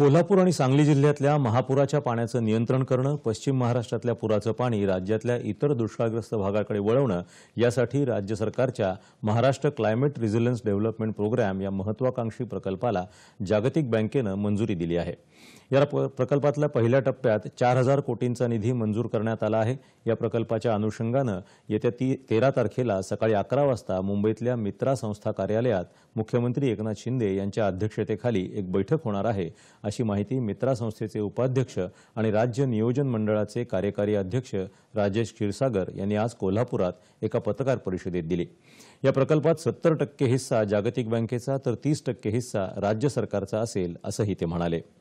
कोल्हापूर आणि सांगली जिल्ह्यातल्या महापुराच्या पाण्याचं नियंत्रण करणं पश्चिम महाराष्ट्रातल्या पुराचं पाणी राज्यातल्या इतर दुष्काळग्रस्त भागाकडे वळवणं यासाठी राज्य सरकारच्या Maharashtra climate resilience development programme या महत्वाकांक्षी प्रकल्पाला जागतिक बँकेनं मंजुरी दिली आहे या प्रकल्पातल्या पहिल्या टप्प्यात चार हजार कोटींचा निधी मंजूर करण्यात आला आहे या प्रकल्पाच्या अनुषंगानं येत्या ती तेरा तारखेला सकाळी अकरा वाजता मुंबईतल्या मित्रा संस्था कार्यालयात मुख्यमंत्री एकनाथ शिंदे यांच्या अध्यक्षतेखाली एक बैठक होणार आहे अशी माहिती मित्रा संस्थेचे उपाध्यक्ष आणि राज्य नियोजन मंडळाचे कार्यकारी अध्यक्ष राजेश क्षीरसागर यांनी आज कोल्हापुरात एका पत्रकार परिषदेत दिली या प्रकल्पात सत्तर टक्के हिस्सा जागतिक बँकेचा तर तीस टक्के हिस्सा राज्य सरकारचा असेल असंही ते म्हणाले